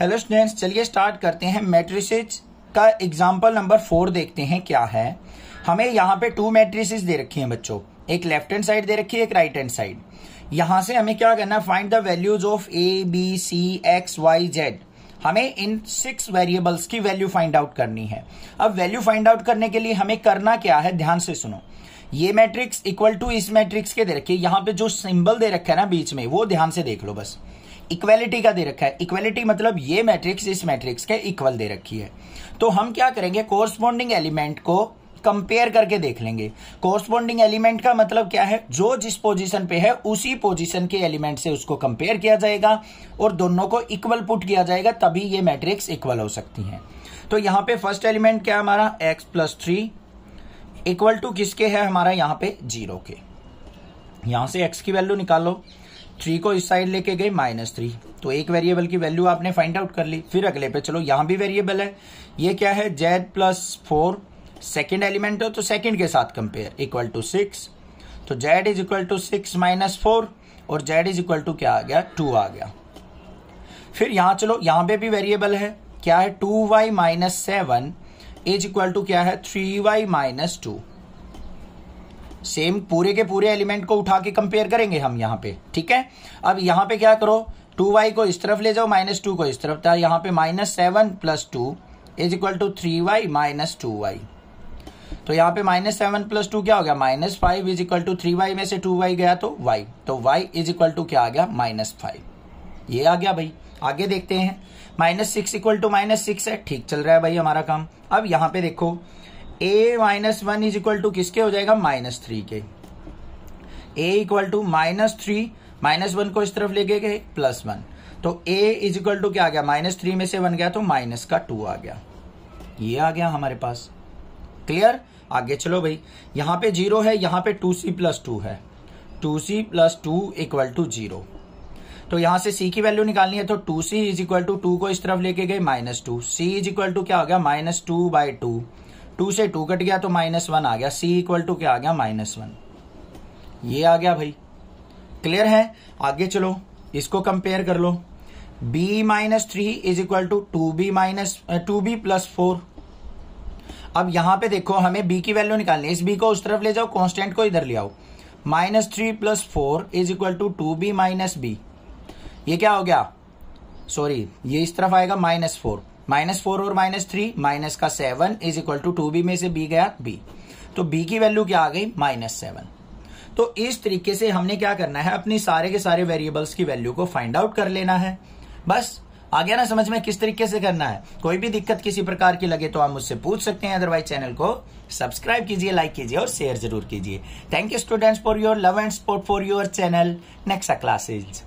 Hello students चलिए start करते हैं मेट्रिस का एग्जाम्पल नंबर फोर देखते हैं क्या है हमें यहाँ पे टू मैट्रिसेस दे रखी हैं बच्चों एक लेफ्ट हैंड साइड दे रखी है एक राइट हैंड साइड यहां से हमें क्या करना है find the values of A B C X Y Z हमें इन सिक्स वेरिएबल्स की वैल्यू फाइंड आउट करनी है अब वैल्यू फाइंड आउट करने के लिए हमें करना क्या है ध्यान से सुनो ये मैट्रिक्स इक्वल टू इस मैट्रिक्स के दे रखिए यहाँ पे जो सिंबल दे रखा है ना बीच में वो ध्यान से देख लो बस इक्वेलिटी का दे रखा है इक्वेलिटी मतलब ये मैट्रिक्स इस मैट्रिक्स के इक्वल दे रखी है तो हम क्या करेंगे कोरस्पॉन्डिंग एलिमेंट को कंपेयर करके देख लेंगे कोरस्पॉन्डिंग एलिमेंट का मतलब क्या है जो जिस पोजीशन पे है उसी पोजीशन के एलिमेंट से उसको कंपेयर किया जाएगा और दोनों को इक्वल पुट किया जाएगा तभी ये मैट्रिक्स इक्वल हो सकती हैं। तो यहां पे फर्स्ट एलिमेंट क्या हमारा X plus three equal to किसके है हमारा यहां पे जीरो के यहां से एक्स की वैल्यू निकालो थ्री को इस साइड लेके गई माइनस थ्री तो एक वेरिएबल की वैल्यू आपने फाइंड आउट कर ली फिर अगले पे चलो यहां भी वेरिएबल है ये क्या है Z plus four second element हो तो सेकेंड के साथ कंपेयर इक्वल टू सिक्स तो Z is equal to six minus four और जेड इज इक्वल टू क्या आ गया टू आ गया फिर यहां चलो यहां पे भी वेरिएबल है क्या है two Y minus seven is equal to क्या है three Y minus two same पूरे के पूरे एलिमेंट को उठा के कंपेयर करेंगे हम यहाँ पे ठीक है अब यहाँ पे क्या करो टू वाई को इस तरफ ले जाओ माइनस टू को इस तरफ था यहाँ पे minus seven plus two is equal to three Y minus two Y तो यहाँ पे माइनस सेवन प्लस टू क्या हो गया minus five is equal to three Y में से टू वाई गया तो वाई तो वाई इज इक्वल टू क्या आ गया माइनस फाइव ये आ गया भाई आगे देखते हैं minus six equal to minus six है ठीक चल रहा है भाई हमारा काम अब यहाँ पे देखो A minus one is equal to किसके हो जाएगा माइनस थ्री के A equal to minus three minus one को इस तरफ लेके गए प्लस वन तो ए इज इक्वल टू क्या आ गया माइनस थ्री में से वन गया तो माइनस का टू आ गया ये आ गया हमारे पास क्लियर आगे चलो भाई यहां पे जीरो है यहां पे टू सी प्लस टू है two C plus two equal to zero तो यहां से सी की वैल्यू निकालनी है तो two C is equal to two को इस तरफ लेके गए minus two C is equal to क्या हो गया minus two by two two से टू कट गया तो माइनस वन आ गया सी इक्वल टू क्या आ गया माइनस वन ये आ गया भाई क्लियर है आगे चलो इसको कंपेयर कर लो b minus three is equal to two B minus two B plus four अब यहां पे देखो हमें b की वैल्यू निकालनी है इस b को उस तरफ ले जाओ कांस्टेंट को इधर ले आओ minus three plus four is equal to two B minus B ये क्या हो गया सॉरी ये इस तरफ आएगा माइनस फोर माइनस फोर और माइनस थ्री माइनस का seven is equal to two B में से बी गया बी तो बी की वैल्यू क्या आ गई माइनस सेवन तो इस तरीके से हमने क्या करना है अपनी सारे के सारे वेरिएबल्स की वैल्यू को फाइंड आउट कर लेना है बस आ गया ना समझ में किस तरीके से करना है कोई भी दिक्कत किसी प्रकार की लगे तो आप मुझसे पूछ सकते हैं अदरवाइज चैनल को सब्सक्राइब कीजिए लाइक कीजिए और शेयर जरूर कीजिए thank you students for your love and support for your channel next classes